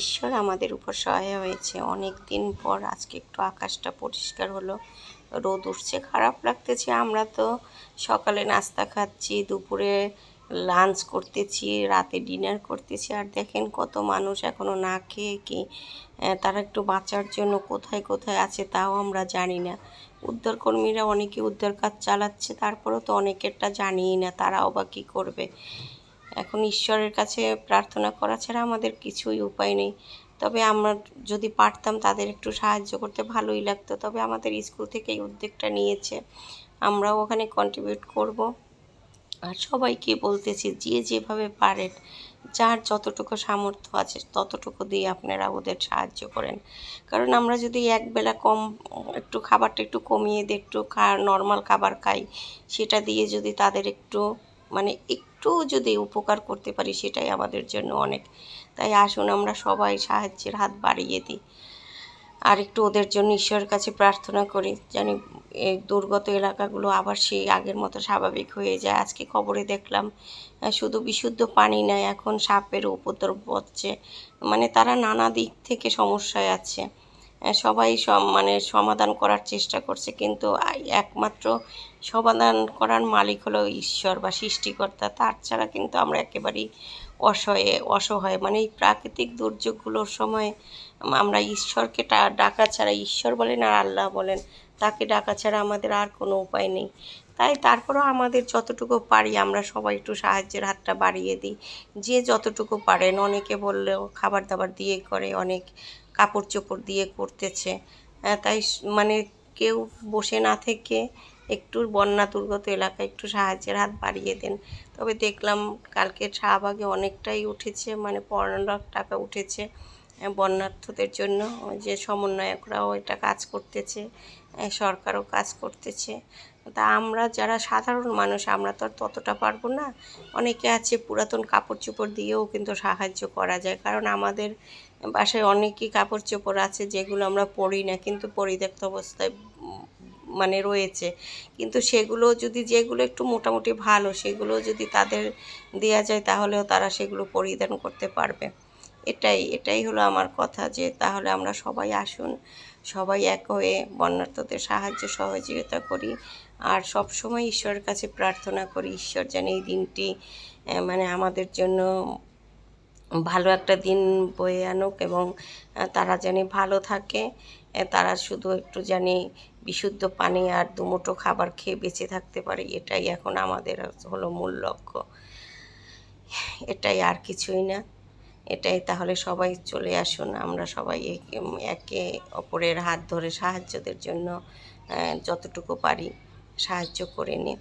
ঈশ্বর আমাদের উপর সহায় হয়েছে অনেক দিন পর আজকে একটু আকাশটা পরিষ্কার হলো রোদ উঠছে খারাপ লাগতেছে আমরা তো সকালে নাস্তা খাচ্ছি দুপুরে লাঞ্চ করতেছি রাতে ডিনার করতেছি আর দেখেন কত মানুষ এখনও না খেয়ে কি তারা একটু বাঁচার জন্য কোথায় কোথায় আছে তাও আমরা জানি না উদ্ধারকর্মীরা অনেকে উদ্ধার কাজ চালাচ্ছে তারপরেও তো অনেকেরটা জানিই না তারাও বা কী করবে এখন ঈশ্বরের কাছে প্রার্থনা করা ছাড়া আমাদের কিছুই উপায় নেই তবে আমরা যদি পারতাম তাদের একটু সাহায্য করতে ভালোই লাগতো তবে আমাদের স্কুল থেকে এই উদ্যোগটা নিয়েছে আমরাও ওখানে কন্ট্রিবিউট করব আর সবাইকে বলতেছি যে যেভাবে পারেন যার যতটুকু সামর্থ্য আছে ততটুকু দিয়ে আপনারা ওদের সাহায্য করেন কারণ আমরা যদি একবেলা কম একটু খাবারটা একটু কমিয়ে দিয়ে একটু খা নর্মাল খাবার খাই সেটা দিয়ে যদি তাদের একটু মানে একটু যদি উপকার করতে পারি সেটাই আমাদের জন্য অনেক তাই আসুন আমরা সবাই সাহায্যের হাত বাড়িয়ে দিই আর একটু ওদের জন্য ঈশ্বরের কাছে প্রার্থনা করি যেন এই দুর্গত এলাকাগুলো আবার সেই আগের মতো স্বাভাবিক হয়ে যায় আজকে খবরে দেখলাম শুধু বিশুদ্ধ পানি নাই এখন সাপের উপদ্রব হচ্ছে মানে তারা নানা দিক থেকে সমস্যায় আছে সবাই মানে সমাধান করার চেষ্টা করছে কিন্তু একমাত্র সমাধান করার মালিক হলো ঈশ্বর বা সৃষ্টিকর্তা তার ছাড়া কিন্তু আমরা একেবারেই অসহায় অসহায় মানে এই প্রাকৃতিক দুর্যোগগুলোর সময় আমরা ঈশ্বরকে ডাকা ছাড়া ঈশ্বর বলেন আর আল্লাহ বলেন তাকে ডাকা ছাড়া আমাদের আর কোনো উপায় নেই তাই তারপরেও আমাদের যতটুকু পারি আমরা সবাই একটু সাহায্যের হাতটা বাড়িয়ে দিই যে যতটুকু পারেন অনেকে বললেও খাবার দাবার দিয়ে করে অনেক কাপড় চোপড় দিয়ে করতেছে তাই মানে কেউ বসে না থেকে একটু বন্যা দুর্গত এলাকায় একটু সাহায্যের হাত বাড়িয়ে দেন তবে দেখলাম কালকে শাহবাগে অনেকটাই উঠেছে মানে পনেরো লাখ টাকা উঠেছে বন্যার্থদের জন্য যে সমন্বয়করাও এটা কাজ করতেছে সরকারও কাজ করতেছে তা আমরা যারা সাধারণ মানুষ আমরা তো আর ততটা পারবো না অনেকে আছে পুরাতন কাপড় চোপড় দিয়েও কিন্তু সাহায্য করা যায় কারণ আমাদের বাসায় অনেকই কাপড় চোপড় আছে যেগুলো আমরা পরি না কিন্তু পরিত্যক্ত অবস্থায় মানে রয়েছে কিন্তু সেগুলো যদি যেগুলো একটু মোটামুটি ভালো সেগুলো যদি তাদের দেয়া যায় তাহলেও তারা সেগুলো পরিধান করতে পারবে এটাই এটাই হলো আমার কথা যে তাহলে আমরা সবাই আসুন সবাই এক হয়ে বন্যার্থদের সাহায্য সহযোগিতা করি আর সব সময় ঈশ্বরের কাছে প্রার্থনা করি ঈশ্বর যেন এই দিনটি মানে আমাদের জন্য ভালো একটা দিন বয়ে আনুক এবং তারা যেন ভালো থাকে তারা শুধু একটু জানি বিশুদ্ধ পানি আর দুমুটো খাবার খেয়ে বেঁচে থাকতে পারে এটাই এখন আমাদের হলো মূল লক্ষ্য এটাই আর কিছুই না এটাই তাহলে সবাই চলে আসুন আমরা সবাই একে অপরের হাত ধরে সাহায্যদের জন্য যতটুকু পারি সাহায্য করে নিই